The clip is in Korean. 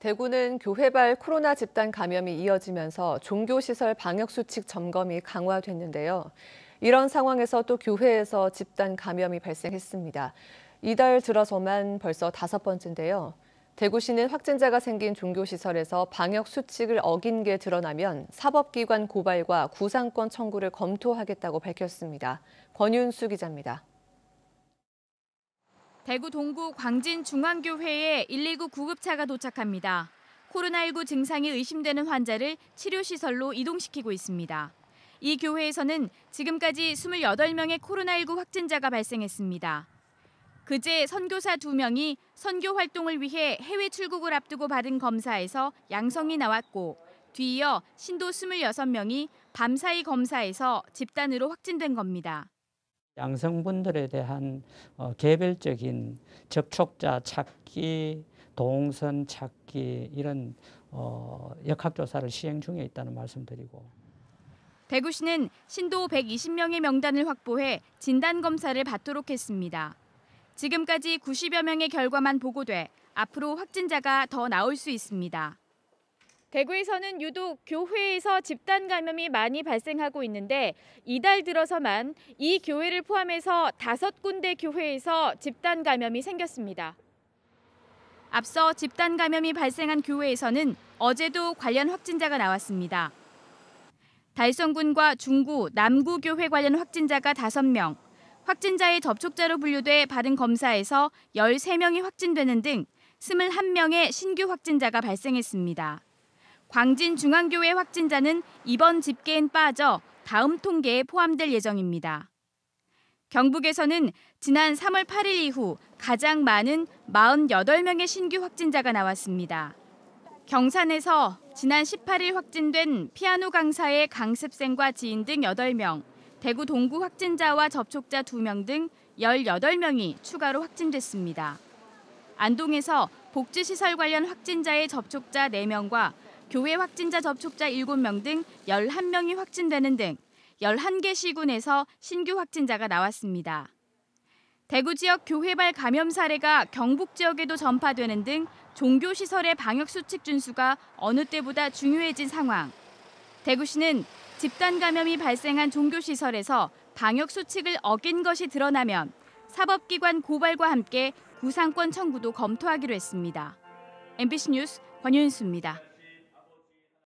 대구는 교회발 코로나 집단 감염이 이어지면서 종교시설 방역수칙 점검이 강화됐는데요. 이런 상황에서 또 교회에서 집단 감염이 발생했습니다. 이달 들어서만 벌써 다섯 번째인데요. 대구시는 확진자가 생긴 종교시설에서 방역수칙을 어긴 게 드러나면 사법기관 고발과 구상권 청구를 검토하겠다고 밝혔습니다. 권윤수 기자입니다. 대구 동구 광진 중앙교회에 119 구급차가 도착합니다. 코로나19 증상이 의심되는 환자를 치료시설로 이동시키고 있습니다. 이 교회에서는 지금까지 28명의 코로나19 확진자가 발생했습니다. 그제 선교사 2명이 선교 활동을 위해 해외 출국을 앞두고 받은 검사에서 양성이 나왔고 뒤이어 신도 26명이 밤사이 검사에서 집단으로 확진된 겁니다. 양성분들에 대한 어, 개별적인 접촉자 찾기, 동선 찾기 이런 어, 역학조사를 시행 중에 있다는 말씀드리고 대구시는 신도 120명의 명단을 확보해 진단검사를 받도록 했습니다. 지금까지 90여 명의 결과만 보고돼 앞으로 확진자가 더 나올 수 있습니다. 대구에서는 유독 교회에서 집단 감염이 많이 발생하고 있는데 이달 들어서만 이 교회를 포함해서 다섯 군데 교회에서 집단 감염이 생겼습니다. 앞서 집단 감염이 발생한 교회에서는 어제도 관련 확진자가 나왔습니다. 달성군과 중구, 남구 교회 관련 확진자가 5명, 확진자의 접촉자로 분류돼 받은 검사에서 13명이 확진되는 등 21명의 신규 확진자가 발생했습니다. 광진중앙교회 확진자는 이번 집계엔 빠져 다음 통계에 포함될 예정입니다. 경북에서는 지난 3월 8일 이후 가장 많은 48명의 신규 확진자가 나왔습니다. 경산에서 지난 18일 확진된 피아노 강사의 강습생과 지인 등 8명, 대구 동구 확진자와 접촉자 2명 등 18명이 추가로 확진됐습니다. 안동에서 복지시설 관련 확진자의 접촉자 4명과 교회 확진자 접촉자 7명 등 11명이 확진되는 등 11개 시군에서 신규 확진자가 나왔습니다. 대구 지역 교회발 감염 사례가 경북 지역에도 전파되는 등 종교 시설의 방역 수칙 준수가 어느 때보다 중요해진 상황. 대구시는 집단 감염이 발생한 종교 시설에서 방역 수칙을 어긴 것이 드러나면 사법기관 고발과 함께 구상권 청구도 검토하기로 했습니다. MBC 뉴스 권윤수입니다.